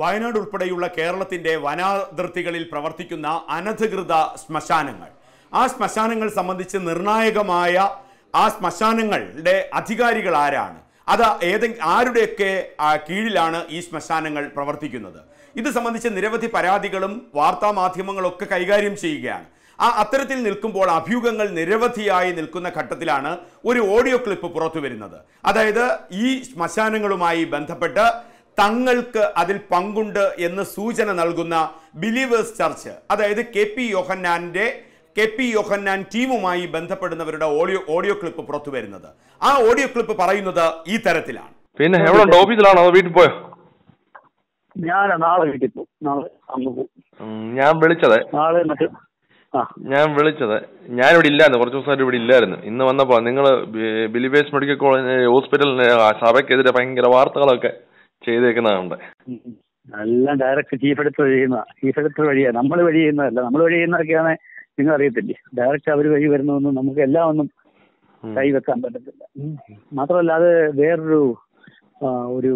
വയനാട് ഉൾപ്പെടെയുള്ള കേരളത്തിൻ്റെ വനാതിർത്തികളിൽ പ്രവർത്തിക്കുന്ന അനധികൃത ശ്മശാനങ്ങൾ ആ ശ്മശാനങ്ങൾ സംബന്ധിച്ച് നിർണായകമായ ആ ശ്മശാനങ്ങളുടെ അധികാരികൾ ആരാണ് അത് ഏതെ ആരുടെയൊക്കെ കീഴിലാണ് ഈ ശ്മശാനങ്ങൾ പ്രവർത്തിക്കുന്നത് ഇത് സംബന്ധിച്ച് നിരവധി പരാതികളും വാർത്താ ഒക്കെ കൈകാര്യം ചെയ്യുകയാണ് ആ അത്തരത്തിൽ നിൽക്കുമ്പോൾ അഭ്യൂഹങ്ങൾ നിരവധിയായി നിൽക്കുന്ന ഘട്ടത്തിലാണ് ഒരു ഓഡിയോ ക്ലിപ്പ് പുറത്തു വരുന്നത് അതായത് ഈ ശ്മശാനങ്ങളുമായി ബന്ധപ്പെട്ട് തങ്ങൾക്ക് അതിൽ പങ്കുണ്ട് എന്ന് സൂചന നൽകുന്ന ബിലീവേഴ്സ് ചർച്ച് അതായത് കെ പി യോഹന്നാൻ്റെ കെ പി യോഹന്നാൻ ടീമുമായി ബന്ധപ്പെടുന്നവരുടെ ഓഡിയോ ഓഡിയോ ക്ലിപ്പ് പുറത്തു വരുന്നത് ആ ഓഡിയോ ക്ലിപ്പ് പറയുന്നത് ഈ തരത്തിലാണ് പിന്നെ എവിടെ ഓഫീസിലാണോ വീട്ടിൽ പോയോ ഞാൻ നാളെ ഞാൻ വിളിച്ചത് ഞാൻ വിളിച്ചത് ഞാനിവിടെ ഇല്ലായിരുന്നു കുറച്ച് ദിവസമായിട്ട് ഇവിടെ ഇല്ലായിരുന്നു ഇന്ന് വന്നപ്പോൾ നിങ്ങൾ ബിലിബേസ് മെഡിക്കൽ കോളേജ് ഹോസ്പിറ്റലിന്റെ സഭയ്ക്കെതിരെ ഭയങ്കര വാർത്തകളൊക്കെ ചെയ്തേക്കുന്നതാണ് എല്ലാം ഡയറക്റ്റ് ചീഫ് എഡിറ്റർ ചെയ്യുന്ന ചീഫ് എഡിറ്റർ വഴിയാ നമ്മൾ വഴി ചെയ്യുന്നതല്ല നമ്മൾ വഴി ചെയ്യുന്നതൊക്കെയാണ് നിങ്ങൾ അറിയത്തില്ലേ ഡയറക്റ്റ് അവർ വഴി വരുന്നതൊന്നും നമുക്ക് എല്ലാം ഒന്നും കൈവെക്കാൻ പറ്റത്തില്ല മാത്രമല്ല അത് വേറൊരു ഒരു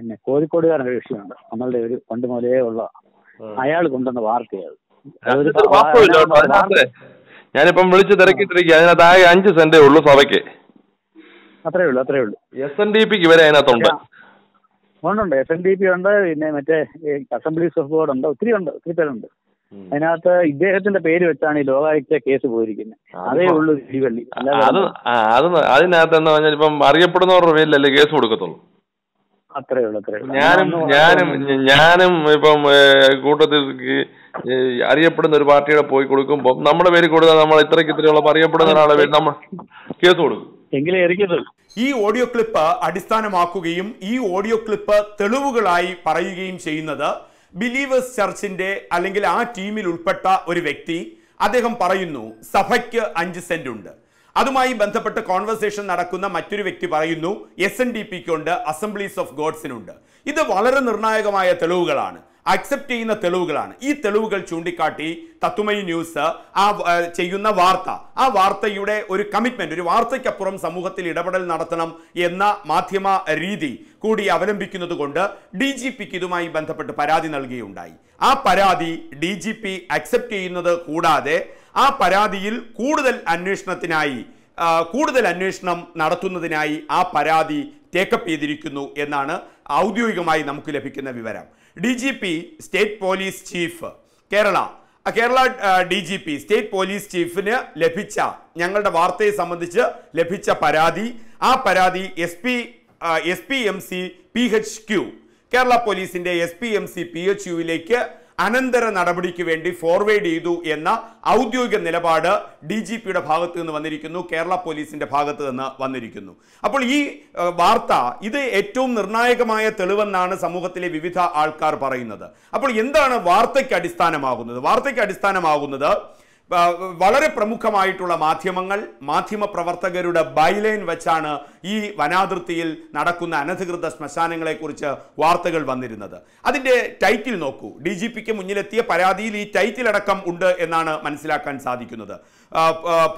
പിന്നെ കോഴിക്കോടുകാരൻ്റെ വിഷയമുണ്ട് നമ്മളുടെ ഒരു പണ്ട് മുതലേ ഉള്ള അയാൾ കൊണ്ടുവന്ന വാർത്തയാണ് ഞാനിപ്പം വിളിച്ച് തിരക്കിട്ടിരിക്കുക അതിനകത്ത് ആകെ അഞ്ച് സെന്റേ ഉള്ളൂ സഭയ്ക്ക് അത്രേ ഉള്ളൂ അത്രേ ഉള്ളൂ എസ് എൻ ഡി പിക്ക് വരെ അതിനകത്തുണ്ട് ഉണ്ടുണ്ട് എസ് എൻ ഡി പി ഉണ്ട് പിന്നെ മറ്റേ അസംബ്ലീസ് ഓഫ് ഗോഡ് ഉണ്ട് ഒത്തിരി ഉണ്ട് ഒത്തിരി പേരുണ്ട് അതിനകത്ത് ഇദ്ദേഹത്തിന്റെ പേര് വെച്ചാണ് ഈ ലോകായുക്ത കേസ് പോയിരിക്കുന്നത് അതേ ഉള്ളൂ തിരുവള്ളി അത് അതിനകത്ത് എന്ന് പറഞ്ഞാൽ ഇപ്പം അറിയപ്പെടുന്നവരുടെ പേരിലല്ലേ കേസ് കൊടുക്കത്തുള്ളൂ അത്രേ ഉള്ളൂ അത്രേ ഞാനും ഞാനും ഞാനും ഇപ്പം കൂട്ടത്തിൽ അറിയപ്പെടുന്ന ഒരു പാർട്ടിയുടെ പോയി കൊടുക്കുമ്പോൾ നമ്മുടെ പേര് കൊടുത്താൽ നമ്മൾ ഇത്രയ്ക്ക് ഇത്രയുള്ള അറിയപ്പെടുന്ന ഒരാളെ പേര് നമ്മൾ കേസ് കൊടുക്കും എങ്കിലേ എറിയത്തുള്ളൂ ഈ ഓഡിയോ ക്ലിപ്പ് അടിസ്ഥാനമാക്കുകയും ഈ ഓഡിയോ ക്ലിപ്പ് തെളിവുകളായി പറയുകയും ചെയ്യുന്നത് ബിലീവേഴ്സ് ചർച്ചിന്റെ അല്ലെങ്കിൽ ആ ടീമിൽ ഉൾപ്പെട്ട ഒരു വ്യക്തി അദ്ദേഹം പറയുന്നു സഭയ്ക്ക് അഞ്ച് സെന്റ് ഉണ്ട് അതുമായി ബന്ധപ്പെട്ട് കോൺവെർസേഷൻ നടക്കുന്ന മറ്റൊരു വ്യക്തി പറയുന്നു എസ് എൻ ഡി പിക്ക് ഉണ്ട് അസംബ്ലീസ് ഓഫ് ഗോഡ്സിനുണ്ട് ഇത് വളരെ നിർണായകമായ തെളിവുകളാണ് അക്സെപ്റ്റ് ചെയ്യുന്ന തെളിവുകളാണ് ഈ തെളിവുകൾ ചൂണ്ടിക്കാട്ടി തത്തുമൈ ന്യൂസ് ആ ചെയ്യുന്ന വാർത്ത ആ വാർത്തയുടെ ഒരു കമ്മിറ്റ്മെന്റ് ഒരു വാർത്തയ്ക്കപ്പുറം സമൂഹത്തിൽ ഇടപെടൽ നടത്തണം എന്ന മാധ്യമ രീതി കൂടി അവലംബിക്കുന്നത് കൊണ്ട് ഡി ജി പിക്ക് ഇതുമായി ബന്ധപ്പെട്ട് പരാതി നൽകുകയുണ്ടായി ആ പരാതി ഡി ജി പി അക്സെപ്റ്റ് ചെയ്യുന്നത് കൂടാതെ ആ പരാതിയിൽ കൂടുതൽ അന്വേഷണത്തിനായി കൂടുതൽ അന്വേഷണം നടത്തുന്നതിനായി ആ പരാതി ടേക്കപ്പ് ചെയ്തിരിക്കുന്നു എന്നാണ് ഔദ്യോഗികമായി നമുക്ക് ലഭിക്കുന്ന വിവരം D G P state police chief Kerala Kerala D G P state police ചീഫിന് ലഭിച്ച ഞങ്ങളുടെ വാർത്തയെ സംബന്ധിച്ച് ലഭിച്ച പരാതി ആ പരാതി S P S P M C P H Q Kerala പോലീസിൻ്റെ S P M C P H യുവിലേക്ക് അനന്തര നടപടിക്ക് വേണ്ടി ഫോർവേഡ് ചെയ്തു എന്ന ഔദ്യോഗിക നിലപാട് ഡി ജി പിയുടെ ഭാഗത്ത് നിന്ന് വന്നിരിക്കുന്നു കേരള പോലീസിന്റെ ഭാഗത്ത് നിന്ന് വന്നിരിക്കുന്നു അപ്പോൾ ഈ വാർത്ത ഇത് ഏറ്റവും നിർണായകമായ തെളിവെന്നാണ് സമൂഹത്തിലെ വിവിധ ആൾക്കാർ പറയുന്നത് അപ്പോൾ എന്താണ് വാർത്തയ്ക്ക് അടിസ്ഥാനമാകുന്നത് വാർത്തയ്ക്ക് അടിസ്ഥാനമാകുന്നത് വളരെ പ്രമുഖമായിട്ടുള്ള മാധ്യമങ്ങൾ മാധ്യമ പ്രവർത്തകരുടെ ബൈലൈൻ വെച്ചാണ് ഈ വനാതിർത്തിയിൽ നടക്കുന്ന അനധികൃത ശ്മശാനങ്ങളെക്കുറിച്ച് വാർത്തകൾ വന്നിരുന്നത് അതിൻ്റെ ടൈറ്റിൽ നോക്കൂ ഡി ജി പിക്ക് മുന്നിലെത്തിയ പരാതിയിൽ ഈ ടൈറ്റിൽ അടക്കം ഉണ്ട് എന്നാണ് മനസ്സിലാക്കാൻ സാധിക്കുന്നത്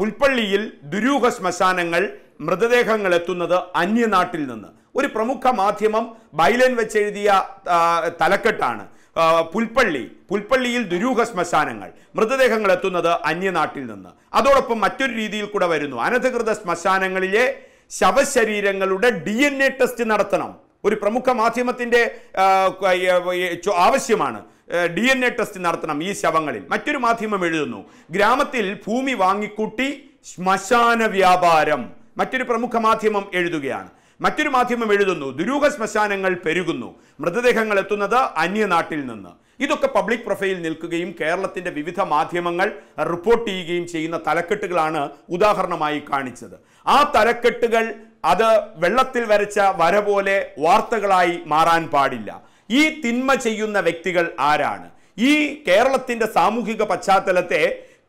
പുൽപ്പള്ളിയിൽ ദുരൂഹ ശ്മശാനങ്ങൾ മൃതദേഹങ്ങൾ എത്തുന്നത് അന്യനാട്ടിൽ നിന്ന് ഒരു പ്രമുഖ മാധ്യമം ബൈലൻ വെച്ചെഴുതിയ തലക്കെട്ടാണ് പുൽപ്പള്ളി പുൽപ്പള്ളിയിൽ ദുരൂഹ ശ്മശാനങ്ങൾ മൃതദേഹങ്ങൾ എത്തുന്നത് അന്യനാട്ടിൽ നിന്ന് അതോടൊപ്പം മറ്റൊരു രീതിയിൽ കൂടെ വരുന്നു അനധികൃത ശ്മശാനങ്ങളിലെ ശവശരീരങ്ങളുടെ ഡി എൻ എ ടെസ്റ്റ് നടത്തണം ഒരു പ്രമുഖ മാധ്യമത്തിൻ്റെ ആവശ്യമാണ് ഡി എൻ എ ടെസ്റ്റ് നടത്തണം ഈ ശവങ്ങളിൽ മറ്റൊരു മാധ്യമം എഴുതുന്നു ഗ്രാമത്തിൽ ഭൂമി വാങ്ങിക്കൂട്ടി ശ്മശാന വ്യാപാരം മറ്റൊരു പ്രമുഖ മാധ്യമം എഴുതുകയാണ് മറ്റൊരു മാധ്യമം എഴുതുന്നു ദുരൂഹ ശ്മശാനങ്ങൾ പെരുകുന്നു മൃതദേഹങ്ങൾ എത്തുന്നത് അന്യനാട്ടിൽ നിന്ന് ഇതൊക്കെ പബ്ലിക് പ്രൊഫൈലിൽ നിൽക്കുകയും കേരളത്തിൻ്റെ വിവിധ മാധ്യമങ്ങൾ റിപ്പോർട്ട് ചെയ്യുകയും ചെയ്യുന്ന തലക്കെട്ടുകളാണ് ഉദാഹരണമായി കാണിച്ചത് ആ തലക്കെട്ടുകൾ അത് വെള്ളത്തിൽ വരച്ച വര പോലെ വാർത്തകളായി മാറാൻ പാടില്ല ഈ തിന്മ ചെയ്യുന്ന വ്യക്തികൾ ആരാണ് ഈ കേരളത്തിൻ്റെ സാമൂഹിക പശ്ചാത്തലത്തെ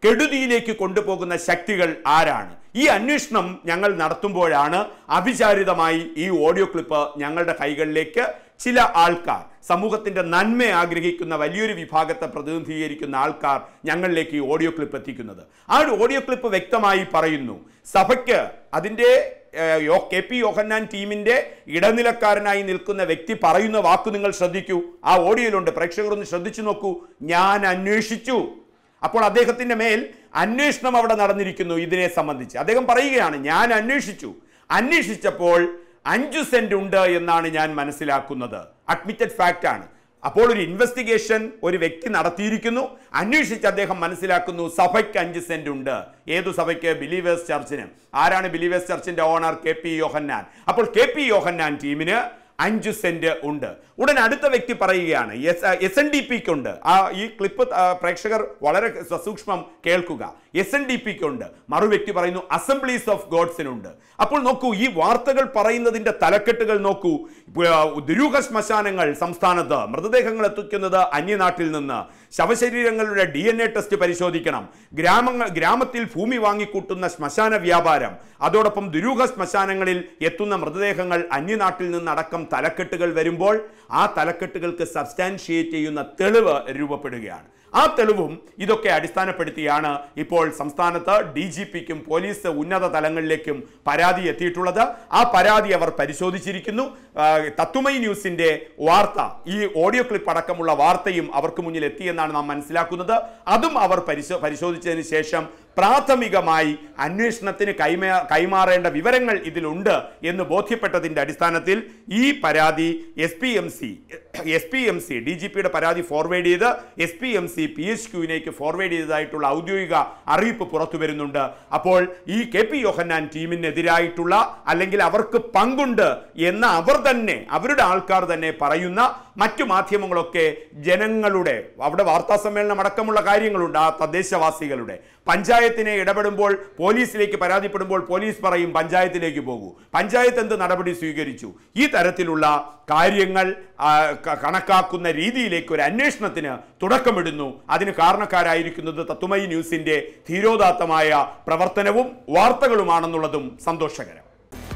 കെടുതിയിലേക്ക് കൊണ്ടുപോകുന്ന ശക്തികൾ ആരാണ് ഈ അന്വേഷണം ഞങ്ങൾ നടത്തുമ്പോഴാണ് അവിചാരിതമായി ഈ ഓഡിയോ ക്ലിപ്പ് ഞങ്ങളുടെ കൈകളിലേക്ക് ചില ആൾക്കാർ സമൂഹത്തിൻ്റെ നന്മ ആഗ്രഹിക്കുന്ന വലിയൊരു വിഭാഗത്തെ പ്രതിനിധീകരിക്കുന്ന ആൾക്കാർ ഞങ്ങളിലേക്ക് ഈ ഓഡിയോ ക്ലിപ്പ് എത്തിക്കുന്നത് ആ ഒരു ഓഡിയോ ക്ലിപ്പ് വ്യക്തമായി പറയുന്നു സഭയ്ക്ക് അതിൻ്റെ കെ പി യോഹന്നാൻ ടീമിൻ്റെ ഇടനിലക്കാരനായി നിൽക്കുന്ന വ്യക്തി പറയുന്ന വാക്ക് നിങ്ങൾ ശ്രദ്ധിക്കൂ ആ ഓഡിയോയിലുണ്ട് പ്രേക്ഷകരൊന്ന് ശ്രദ്ധിച്ചു നോക്കൂ ഞാൻ അന്വേഷിച്ചു അപ്പോൾ അദ്ദേഹത്തിൻ്റെ മേൽ അന്വേഷണം അവിടെ നടന്നിരിക്കുന്നു ഇതിനെ സംബന്ധിച്ച് അദ്ദേഹം പറയുകയാണ് ഞാൻ അന്വേഷിച്ചു അന്വേഷിച്ചപ്പോൾ അഞ്ചു സെൻറ് ഉണ്ട് എന്നാണ് ഞാൻ മനസ്സിലാക്കുന്നത് അഡ്മിറ്റഡ് ഫാക്റ്റ് ആണ് അപ്പോൾ ഒരു ഇൻവെസ്റ്റിഗേഷൻ ഒരു വ്യക്തി നടത്തിയിരിക്കുന്നു അന്വേഷിച്ച് അദ്ദേഹം മനസ്സിലാക്കുന്നു സഭയ്ക്ക് അഞ്ച് സെന്റ് ഉണ്ട് ഏതു സഭയ്ക്ക് ബിലീവേഴ്സ് ചർച്ചിന് ആരാണ് ബിലീവേഴ്സ് ചർച്ചിൻ്റെ ഓണർ കെ പി യോഹന്നാൻ അപ്പോൾ കെ പി യോഹന്നാൻ ടീമിന് അഞ്ചു സെന്റ് ഉണ്ട് ഉടൻ അടുത്ത വ്യക്തി പറയുകയാണ് എസ് എൻ ഡി പിക്ക് ഉണ്ട് ആ ഈ ക്ലിപ്പ് പ്രേക്ഷകർ വളരെ സസൂക്ഷ്മം കേൾക്കുക എസ് എൻ ഡി പിക്ക് ഉണ്ട് മറു വ്യക്തി പറയുന്നു അസംബ്ലീസ് ഓഫ് ഗോഡ്സിനുണ്ട് അപ്പോൾ നോക്കൂ ഈ വാർത്തകൾ പറയുന്നതിന്റെ തലക്കെട്ടുകൾ നോക്കൂ ദുരൂഹ ശ്മശാനങ്ങൾ സംസ്ഥാനത്ത് മൃതദേഹങ്ങൾ എത്തിക്കുന്നത് അന്യനാട്ടിൽ നിന്ന് ശവശരീരങ്ങളുടെ ഡി എൻ എ ടെസ്റ്റ് പരിശോധിക്കണം ഗ്രാമങ്ങൾ ഗ്രാമത്തിൽ ഭൂമി വാങ്ങിക്കൂട്ടുന്ന ശ്മശാന വ്യാപാരം അതോടൊപ്പം ദുരൂഹ ശ്മശാനങ്ങളിൽ എത്തുന്ന മൃതദേഹങ്ങൾ അന്യനാട്ടിൽ നിന്നടക്കം തലക്കെട്ടുകൾ വരുമ്പോൾ ആ തലക്കെട്ടുകൾക്ക് സബ്സ്റ്റാൻഷിയേറ്റ് ചെയ്യുന്ന തെളിവ് രൂപപ്പെടുകയാണ് ആ തെളിവും ഇതൊക്കെ അടിസ്ഥാനപ്പെടുത്തിയാണ് ഇപ്പോൾ സംസ്ഥാനത്ത് ഡി ജി പിക്കും പോലീസ് ഉന്നത തലങ്ങളിലേക്കും പരാതി എത്തിയിട്ടുള്ളത് ആ പരാതി അവർ പരിശോധിച്ചിരിക്കുന്നു തത്തുമൈ ന്യൂസിന്റെ വാർത്ത ഈ ഓഡിയോ ക്ലിപ്പ് അടക്കമുള്ള വാർത്തയും അവർക്ക് മുന്നിൽ എത്തിയെന്നാണ് നാം മനസ്സിലാക്കുന്നത് അതും അവർ പരിശോധിച്ചതിന് ശേഷം പ്രാഥമികമായി അന്വേഷണത്തിന് കൈമാ കൈമാറേണ്ട വിവരങ്ങൾ ഇതിലുണ്ട് എന്ന് ബോധ്യപ്പെട്ടതിൻ്റെ അടിസ്ഥാനത്തിൽ ഈ പരാതി S P M C S P M C D G പിയുടെ പരാതി ഫോർവേഡ് ചെയ്ത് S P M C P H ക്യുവിനേക്ക് ഫോർവേഡ് ചെയ്തതായിട്ടുള്ള ഔദ്യോഗിക അറിയിപ്പ് പുറത്തു വരുന്നുണ്ട് അപ്പോൾ ഈ കെ പി യോഹന്നാൻ ടീമിനെതിരായിട്ടുള്ള അല്ലെങ്കിൽ അവർക്ക് പങ്കുണ്ട് എന്ന് അവർ തന്നെ അവരുടെ ആൾക്കാർ തന്നെ പറയുന്ന മറ്റു മാധ്യമങ്ങളൊക്കെ ജനങ്ങളുടെ അവിടെ വാർത്താ സമ്മേളനം അടക്കമുള്ള കാര്യങ്ങളുണ്ട് ആ തദ്ദേശവാസികളുടെ പഞ്ചായത്തിനെ ഇടപെടുമ്പോൾ പോലീസിലേക്ക് പരാതിപ്പെടുമ്പോൾ പോലീസ് പറയും പഞ്ചായത്തിലേക്ക് പോകൂ പഞ്ചായത്ത് എന്ത് നടപടി സ്വീകരിച്ചു ഈ തരത്തിലുള്ള കാര്യങ്ങൾ കണക്കാക്കുന്ന രീതിയിലേക്ക് ഒരു അന്വേഷണത്തിന് തുടക്കമിടുന്നു അതിന് കാരണക്കാരായിരിക്കുന്നത് തത്തുമൈ ന്യൂസിൻ്റെ ധീരോദാത്തമായ പ്രവർത്തനവും വാർത്തകളുമാണെന്നുള്ളതും സന്തോഷകരം